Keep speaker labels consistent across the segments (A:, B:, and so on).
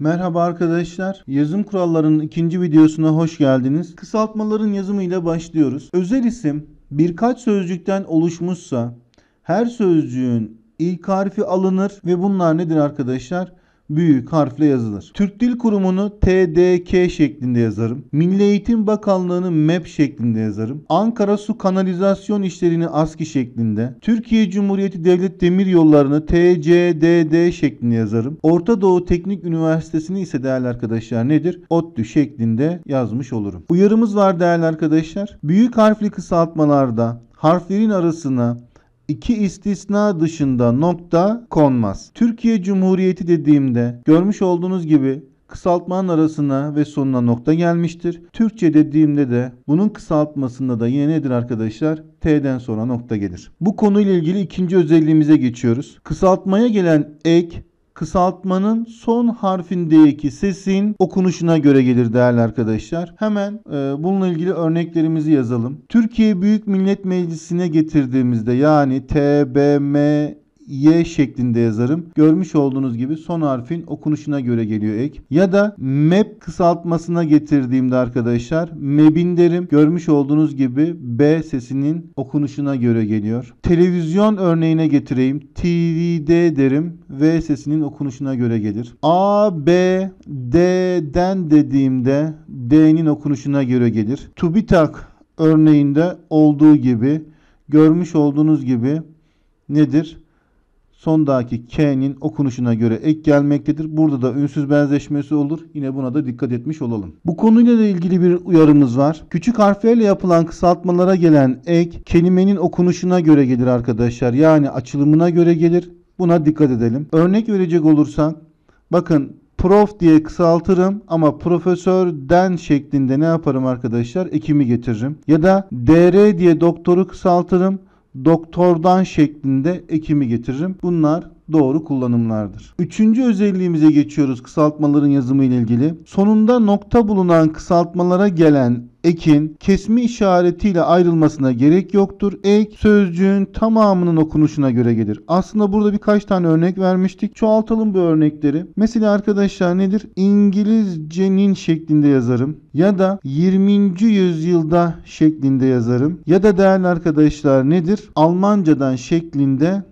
A: Merhaba arkadaşlar. Yazım kurallarının ikinci videosuna hoş geldiniz. Kısaltmaların yazımıyla başlıyoruz. Özel isim birkaç sözcükten oluşmuşsa her sözcüğün ilk harfi alınır ve bunlar nedir arkadaşlar? büyük harfle yazılır. Türk Dil Kurumu'nu TDK şeklinde yazarım. Milli Eğitim Bakanlığı'nı MEP şeklinde yazarım. Ankara Su Kanalizasyon İşlerini ASKİ şeklinde. Türkiye Cumhuriyeti Devlet Demir Yolları'nı TCDD şeklinde yazarım. Orta Doğu Teknik Üniversitesi'ni ise değerli arkadaşlar nedir? ODTÜ şeklinde yazmış olurum. Uyarımız var değerli arkadaşlar. Büyük harfli kısaltmalarda harflerin arasına İki istisna dışında nokta konmaz. Türkiye Cumhuriyeti dediğimde görmüş olduğunuz gibi kısaltmanın arasına ve sonuna nokta gelmiştir. Türkçe dediğimde de bunun kısaltmasında da yine nedir arkadaşlar? T'den sonra nokta gelir. Bu konuyla ilgili ikinci özelliğimize geçiyoruz. Kısaltmaya gelen ek, kısaltmanın son harfindeki sesin okunuşuna göre gelir değerli arkadaşlar. Hemen e, bununla ilgili örneklerimizi yazalım. Türkiye Büyük Millet Meclisi'ne getirdiğimizde yani TBM Y şeklinde yazarım. Görmüş olduğunuz gibi son harfin okunuşuna göre geliyor ek. Ya da MEP kısaltmasına getirdiğimde arkadaşlar MEB'in derim. Görmüş olduğunuz gibi B sesinin okunuşuna göre geliyor. Televizyon örneğine getireyim. TV'de derim. V sesinin okunuşuna göre gelir. A, B, D'den dediğimde D'nin okunuşuna göre gelir. Tubitak örneğinde olduğu gibi görmüş olduğunuz gibi nedir? sondaki K'nin okunuşuna göre ek gelmektedir. Burada da ünsüz benzeşmesi olur. Yine buna da dikkat etmiş olalım. Bu konuyla da ilgili bir uyarımız var. Küçük harflerle yapılan kısaltmalara gelen ek kelimenin okunuşuna göre gelir arkadaşlar. Yani açılımına göre gelir. Buna dikkat edelim. Örnek verecek olursak bakın prof diye kısaltırım ama profesör den şeklinde ne yaparım arkadaşlar? Ekimi getiririm. Ya da dr diye doktoru kısaltırım doktordan şeklinde ekimi getiririm. Bunlar doğru kullanımlardır. Üçüncü özelliğimize geçiyoruz kısaltmaların yazımı ile ilgili. Sonunda nokta bulunan kısaltmalara gelen ekin kesme işaretiyle ayrılmasına gerek yoktur. Ek sözcüğün tamamının okunuşuna göre gelir. Aslında burada birkaç tane örnek vermiştik. Çoğaltalım bu örnekleri. Mesela arkadaşlar nedir? İngilizcenin şeklinde yazarım ya da 20. yüzyılda şeklinde yazarım ya da değerli arkadaşlar nedir? Almancadan şeklinde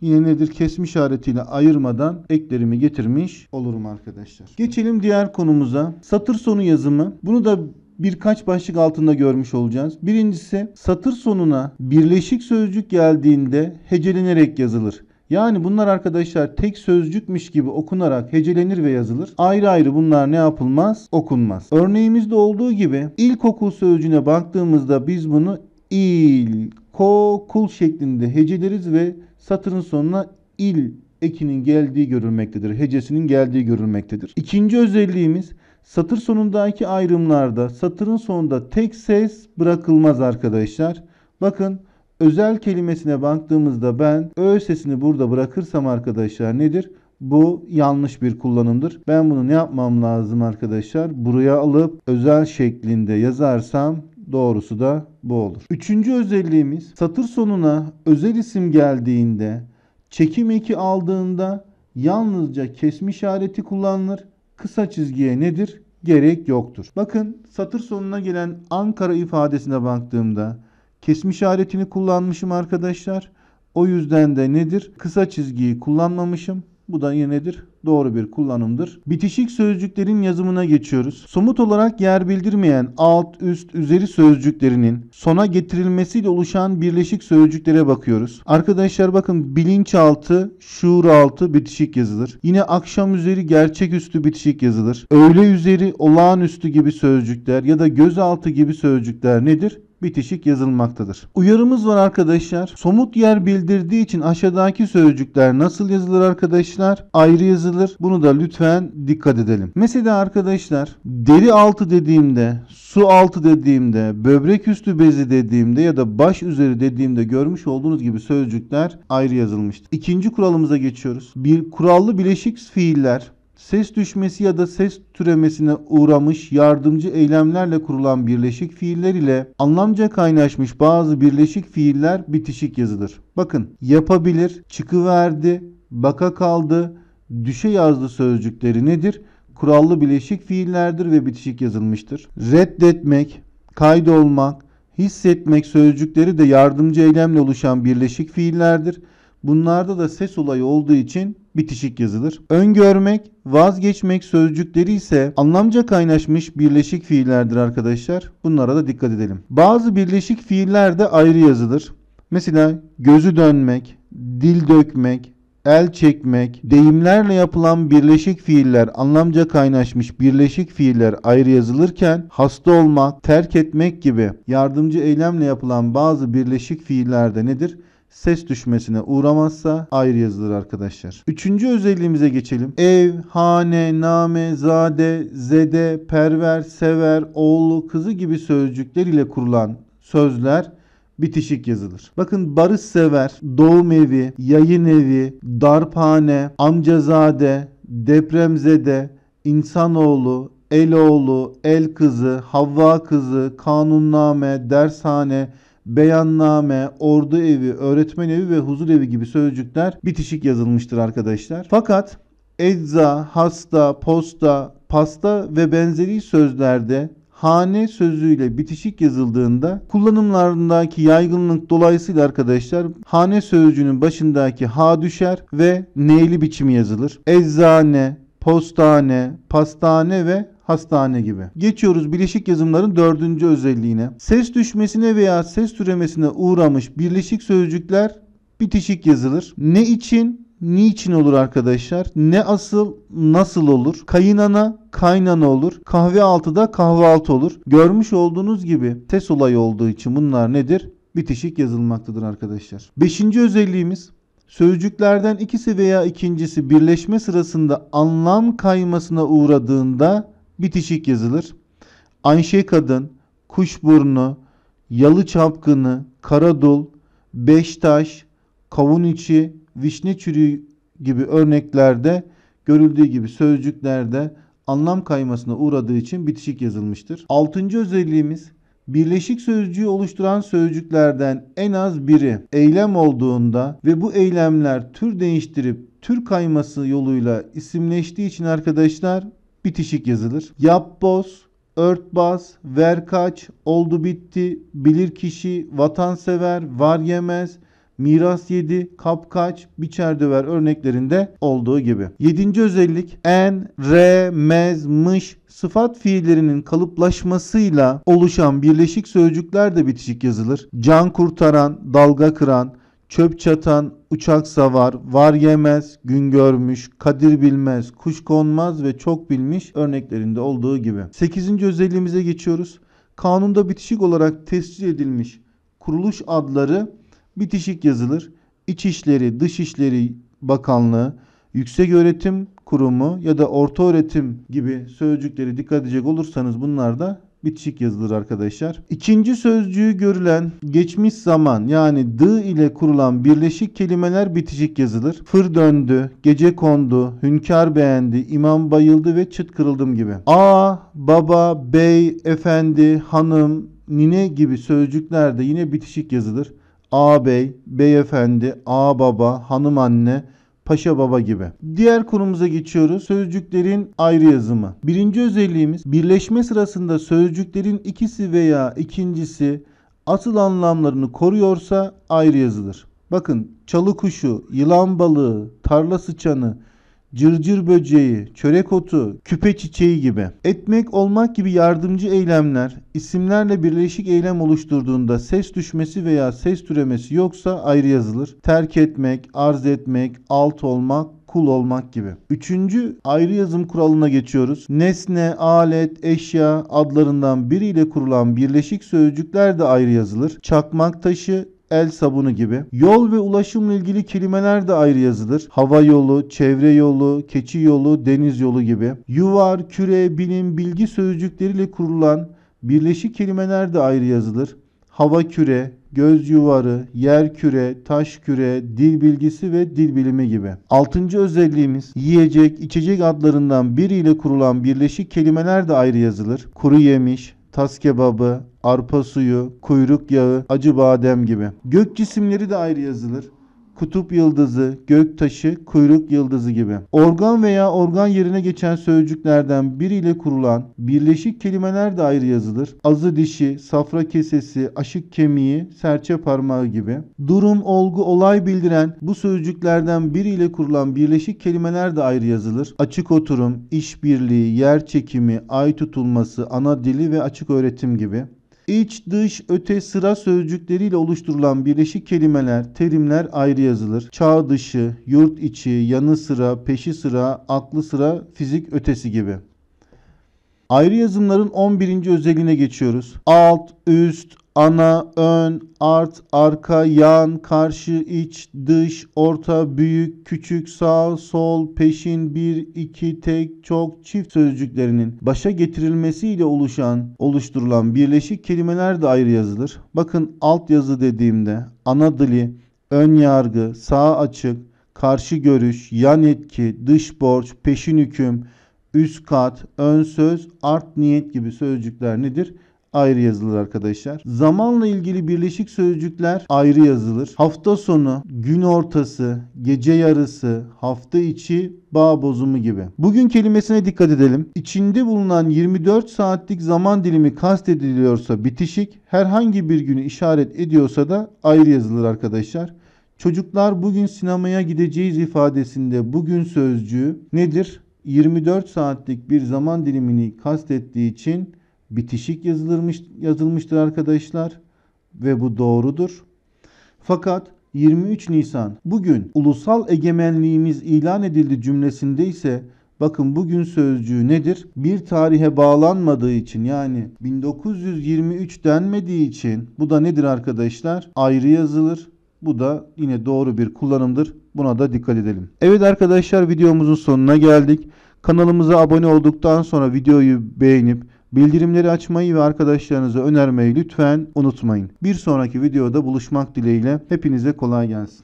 A: yine nedir kesme işaretiyle ayırmadan eklerimi getirmiş olurum arkadaşlar. Geçelim diğer konumuza. Satır sonu yazımı. Bunu da birkaç başlık altında görmüş olacağız. Birincisi satır sonuna birleşik sözcük geldiğinde hecelenerek yazılır. Yani bunlar arkadaşlar tek sözcükmüş gibi okunarak hecelenir ve yazılır. Ayrı ayrı bunlar ne yapılmaz? Okunmaz. Örneğimizde olduğu gibi ilkokul sözcüğüne baktığımızda biz bunu ilkokul şeklinde heceleriz ve satırın sonuna il ekinin geldiği görülmektedir. Hecesinin geldiği görülmektedir. İkinci özelliğimiz satır sonundaki ayrımlarda satırın sonunda tek ses bırakılmaz arkadaşlar. Bakın özel kelimesine baktığımızda ben ö sesini burada bırakırsam arkadaşlar nedir? Bu yanlış bir kullanımdır. Ben bunu ne yapmam lazım arkadaşlar? Buraya alıp özel şeklinde yazarsam Doğrusu da bu olur. Üçüncü özelliğimiz satır sonuna özel isim geldiğinde çekim eki aldığında yalnızca kesme işareti kullanılır. Kısa çizgiye nedir? Gerek yoktur. Bakın satır sonuna gelen Ankara ifadesine baktığımda kesme işaretini kullanmışım arkadaşlar. O yüzden de nedir? Kısa çizgiyi kullanmamışım. Bu da nedir? Doğru bir kullanımdır. Bitişik sözcüklerin yazımına geçiyoruz. Somut olarak yer bildirmeyen alt, üst, üzeri sözcüklerinin sona getirilmesiyle oluşan birleşik sözcüklere bakıyoruz. Arkadaşlar bakın bilinçaltı, şuuraltı bitişik yazılır. Yine akşam üzeri gerçeküstü bitişik yazılır. Öğle üzeri olağanüstü gibi sözcükler ya da gözaltı gibi sözcükler nedir? bitişik yazılmaktadır. Uyarımız var arkadaşlar. Somut yer bildirdiği için aşağıdaki sözcükler nasıl yazılır arkadaşlar? Ayrı yazılır. Bunu da lütfen dikkat edelim. Mesela arkadaşlar deri altı dediğimde, su altı dediğimde, böbrek üstü bezi dediğimde ya da baş üzeri dediğimde görmüş olduğunuz gibi sözcükler ayrı yazılmıştır. İkinci kuralımıza geçiyoruz. Bir kurallı bileşik fiiller ses düşmesi ya da ses türemesine uğramış yardımcı eylemlerle kurulan birleşik fiiller ile anlamca kaynaşmış bazı birleşik fiiller bitişik yazıdır. Bakın yapabilir, çıkıverdi, baka kaldı, düşe yazdı sözcükleri nedir? Kurallı birleşik fiillerdir ve bitişik yazılmıştır. Reddetmek, kaydolmak, hissetmek sözcükleri de yardımcı eylemle oluşan birleşik fiillerdir Bunlarda da ses olayı olduğu için bitişik yazılır. Öngörmek, vazgeçmek sözcükleri ise anlamca kaynaşmış birleşik fiillerdir arkadaşlar. Bunlara da dikkat edelim. Bazı birleşik fiiller de ayrı yazılır. Mesela gözü dönmek, dil dökmek, el çekmek, deyimlerle yapılan birleşik fiiller anlamca kaynaşmış birleşik fiiller ayrı yazılırken hasta olmak, terk etmek gibi yardımcı eylemle yapılan bazı birleşik fiiller de nedir? ses düşmesine uğramazsa ayrı yazılır arkadaşlar. Üçüncü özelliğimize geçelim. Ev, hane, name, zade, zede, perver, sever, oğlu, kızı gibi sözcükler ile kurulan sözler bitişik yazılır. Bakın barış sever, doğum evi, yayın evi, darphane, amcazade, depremzede, insanoğlu, eloğlu, el kızı, havva kızı, kanunname, dershane, beyanname, ordu evi, öğretmen evi ve huzur evi gibi sözcükler bitişik yazılmıştır arkadaşlar. Fakat ecza, hasta, posta, pasta ve benzeri sözlerde hane sözcüğüyle bitişik yazıldığında kullanımlarındaki yaygınlık dolayısıyla arkadaşlar hane sözcüğünün başındaki ha düşer ve neyli biçimi yazılır. Eczane, postane, pastane ve hastane gibi. Geçiyoruz Birleşik yazımların dördüncü özelliğine. Ses düşmesine veya ses türemesine uğramış birleşik sözcükler bitişik yazılır. Ne için niçin olur arkadaşlar? Ne asıl nasıl olur? Kayınana kaynana olur. Kahve altıda kahvaltı olur. Görmüş olduğunuz gibi ses olayı olduğu için bunlar nedir? Bitişik yazılmaktadır arkadaşlar. Beşinci özelliğimiz sözcüklerden ikisi veya ikincisi birleşme sırasında anlam kaymasına uğradığında bitişik yazılır. Ayşe kadın, kuş burnu, yalı çapkını, karadul, taş, kavun içi, vişne çürüğü gibi örneklerde görüldüğü gibi sözcüklerde anlam kaymasına uğradığı için bitişik yazılmıştır. Altıncı özelliğimiz Birleşik sözcüğü oluşturan sözcüklerden en az biri eylem olduğunda ve bu eylemler tür değiştirip tür kayması yoluyla isimleştiği için arkadaşlar bitişik yazılır. Yapboz, örtbas, verkaç, oldu bitti, bilir kişi, vatansever, var yemez, miras yedi, kapkaç, biçerdiver örneklerinde olduğu gibi. Yedinci özellik en, re, mez, mış sıfat fiillerinin kalıplaşmasıyla oluşan birleşik sözcükler de bitişik yazılır. Can kurtaran, dalga kıran, çöp çatan, uçak savar, var yemez, gün görmüş, kadir bilmez, kuş konmaz ve çok bilmiş örneklerinde olduğu gibi. Sekizinci özelliğimize geçiyoruz. Kanunda bitişik olarak tescil edilmiş kuruluş adları bitişik yazılır. İçişleri, Dışişleri Bakanlığı, Yüksek Öğretim Kurumu ya da Orta Öğretim gibi sözcükleri dikkat edecek olursanız bunlar da bitişik yazılır arkadaşlar. İkinci sözcüğü görülen geçmiş zaman yani D ile kurulan birleşik kelimeler bitişik yazılır. Fır döndü, gece kondu, hünkâr beğendi, imam bayıldı ve çıt kırıldım gibi. A, baba, bey, efendi, hanım, nine gibi sözcükler de yine bitişik yazılır ağabey, beyefendi, ağababa, hanım anne, paşa baba gibi. Diğer konumuza geçiyoruz. Sözcüklerin ayrı yazımı. Birinci özelliğimiz birleşme sırasında sözcüklerin ikisi veya ikincisi asıl anlamlarını koruyorsa ayrı yazılır. Bakın çalı kuşu, yılan balığı, tarla sıçanı, cırcır böceği, çörek otu, küpe çiçeği gibi. Etmek, olmak gibi yardımcı eylemler isimlerle birleşik eylem oluşturduğunda ses düşmesi veya ses türemesi yoksa ayrı yazılır. Terk etmek, arz etmek, alt olmak, kul olmak gibi. Üçüncü ayrı yazım kuralına geçiyoruz. Nesne, alet, eşya adlarından biriyle kurulan birleşik sözcükler de ayrı yazılır. Çakmak taşı, el sabunu gibi. Yol ve ulaşımla ilgili kelimeler de ayrı yazılır. Hava yolu, çevre yolu, keçi yolu, deniz yolu gibi. Yuvar, küre, bilim, bilgi sözcükleriyle kurulan birleşik kelimeler de ayrı yazılır. Hava küre, göz yuvarı, yer küre, taş küre, dil bilgisi ve dil bilimi gibi. Altıncı özelliğimiz yiyecek, içecek adlarından biriyle kurulan birleşik kelimeler de ayrı yazılır. Kuru yemiş, tas kebabı, arpa suyu, kuyruk yağı, acı badem gibi. Gök cisimleri de ayrı yazılır kutup yıldızı, gök taşı, kuyruk yıldızı gibi. Organ veya organ yerine geçen sözcüklerden biriyle kurulan birleşik kelimeler de ayrı yazılır. Azı dişi, safra kesesi, aşık kemiği, serçe parmağı gibi. Durum, olgu, olay bildiren bu sözcüklerden biriyle kurulan birleşik kelimeler de ayrı yazılır. Açık oturum, işbirliği, yer çekimi, ay tutulması, ana dili ve açık öğretim gibi iç, dış, öte, sıra sözcükleriyle oluşturulan birleşik kelimeler, terimler ayrı yazılır. Çağ dışı, yurt içi, yanı sıra, peşi sıra, aklı sıra, fizik ötesi gibi. Ayrı yazımların 11. özelliğine geçiyoruz. Alt, üst, ana, ön, art, arka, yan, karşı, iç, dış, orta, büyük, küçük, sağ, sol, peşin, bir, iki, tek, çok, çift sözcüklerinin başa getirilmesiyle oluşan, oluşturulan birleşik kelimeler de ayrı yazılır. Bakın alt yazı dediğimde ana dili, ön yargı, sağ açık, karşı görüş, yan etki, dış borç, peşin hüküm, üst kat, ön söz, art niyet gibi sözcükler nedir? ayrı yazılır arkadaşlar. Zamanla ilgili birleşik sözcükler ayrı yazılır. Hafta sonu, gün ortası, gece yarısı, hafta içi, bağ bozumu gibi. Bugün kelimesine dikkat edelim. İçinde bulunan 24 saatlik zaman dilimi kastediliyorsa bitişik, herhangi bir günü işaret ediyorsa da ayrı yazılır arkadaşlar. Çocuklar bugün sinemaya gideceğiz ifadesinde bugün sözcüğü nedir? 24 saatlik bir zaman dilimini kastettiği için bitişik yazılmış, yazılmıştır arkadaşlar ve bu doğrudur. Fakat 23 Nisan bugün ulusal egemenliğimiz ilan edildi cümlesinde ise bakın bugün sözcüğü nedir? Bir tarihe bağlanmadığı için yani 1923 denmediği için bu da nedir arkadaşlar? Ayrı yazılır. Bu da yine doğru bir kullanımdır. Buna da dikkat edelim. Evet arkadaşlar videomuzun sonuna geldik. Kanalımıza abone olduktan sonra videoyu beğenip Bildirimleri açmayı ve arkadaşlarınıza önermeyi lütfen unutmayın. Bir sonraki videoda buluşmak dileğiyle hepinize kolay gelsin.